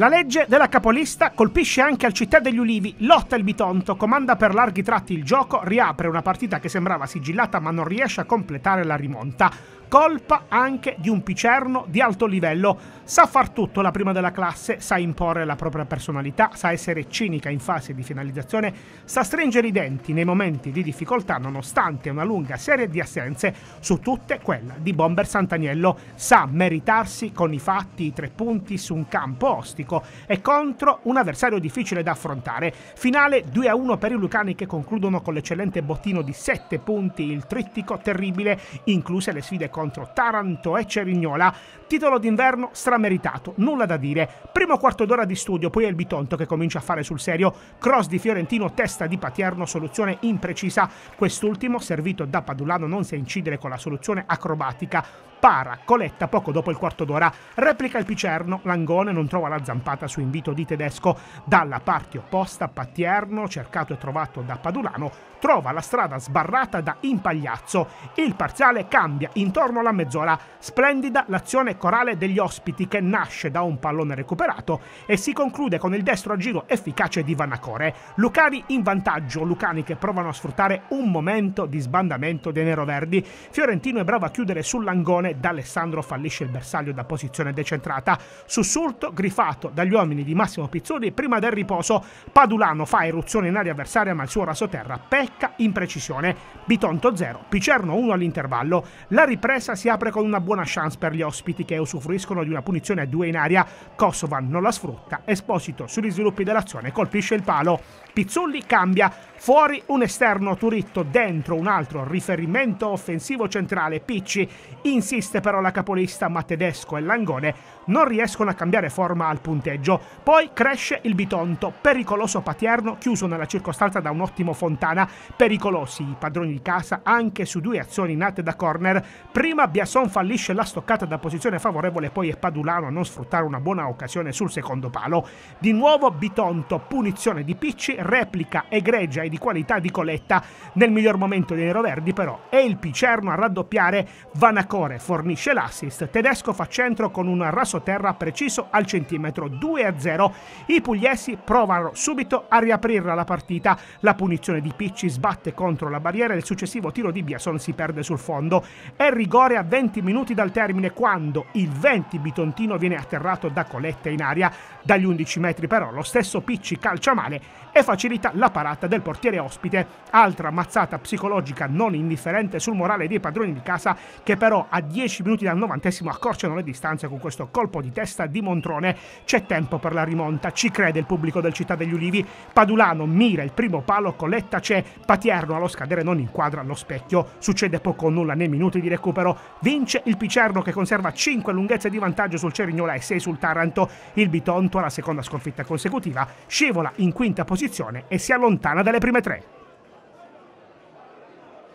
La legge della capolista colpisce anche al Città degli Ulivi, lotta il Bitonto, comanda per larghi tratti il gioco, riapre una partita che sembrava sigillata ma non riesce a completare la rimonta colpa anche di un picerno di alto livello. Sa far tutto la prima della classe, sa imporre la propria personalità, sa essere cinica in fase di finalizzazione, sa stringere i denti nei momenti di difficoltà nonostante una lunga serie di assenze, su tutte quella di Bomber Santaniello. Sa meritarsi con i fatti i tre punti su un campo ostico e contro un avversario difficile da affrontare. Finale 2-1 per i Lucani che concludono con l'eccellente bottino di 7 punti il trittico terribile, incluse le sfide con contro Taranto e Cerignola, titolo d'inverno strameritato, nulla da dire. Primo quarto d'ora di studio, poi è il Bitonto che comincia a fare sul serio, cross di Fiorentino, testa di Patierno, soluzione imprecisa, quest'ultimo servito da Padulano non si incidere con la soluzione acrobatica, para Coletta poco dopo il quarto d'ora, replica il Picerno, Langone non trova la zampata su invito di Tedesco, dalla parte opposta Patierno, cercato e trovato da Padulano, trova la strada sbarrata da Impagliazzo, il parziale cambia intorno Formula mezz'ora. Splendida l'azione corale degli ospiti che nasce da un pallone recuperato e si conclude con il destro a giro efficace di Vanacore. Lucani in vantaggio, Lucani che provano a sfruttare un momento di sbandamento dei neroverdi. Fiorentino è bravo a chiudere sull'angone, D'Alessandro fallisce il bersaglio da posizione decentrata. Sussulto grifato dagli uomini di Massimo Pizzoli prima del riposo. Padulano fa eruzione in aria avversaria ma il suo rasoterra pecca in precisione. Bitonto 0, Picerno 1 all'intervallo. La ripresa ripresa si apre con una buona chance per gli ospiti che usufruiscono di una punizione a due in aria. Kosovan non la sfrutta, Esposito sugli sviluppi dell'azione colpisce il palo. Pizzulli cambia, fuori un esterno Turitto, dentro un altro riferimento offensivo centrale Picci. Insiste però la capolista, ma Tedesco e Langone non riescono a cambiare forma al punteggio. Poi cresce il Bitonto, pericoloso Patierno chiuso nella circostanza da un ottimo Fontana. Pericolosi i padroni di casa anche su due azioni nate da corner. Prima prima Biason fallisce la stoccata da posizione favorevole, poi è Padulano a non sfruttare una buona occasione sul secondo palo. Di nuovo Bitonto, punizione di Picci, replica egregia e di qualità di Coletta. Nel miglior momento dei neroverdi però è il Picerno a raddoppiare, Vanacore fornisce l'assist, Tedesco fa centro con un rasoterra preciso al centimetro 2-0. I pugliesi provano subito a riaprirla la partita, la punizione di Picci sbatte contro la barriera e il successivo tiro di Biason si perde sul fondo. È rigore a 20 minuti dal termine quando il 20 Bitontino viene atterrato da Coletta in aria. Dagli 11 metri però lo stesso Picci calcia male e facilita la parata del portiere ospite. Altra mazzata psicologica non indifferente sul morale dei padroni di casa che però a 10 minuti dal novantesimo accorciano le distanze con questo colpo di testa di Montrone. C'è tempo per la rimonta, ci crede il pubblico del Città degli Ulivi. Padulano mira il primo palo, Coletta c'è, Patierno allo scadere non inquadra allo specchio. Succede poco o nulla nei minuti di recupero recupero vince il Picerno che conserva 5 lunghezze di vantaggio sul Cerignola e 6 sul Taranto. Il Bitonto alla seconda sconfitta consecutiva scivola in quinta posizione e si allontana dalle prime tre.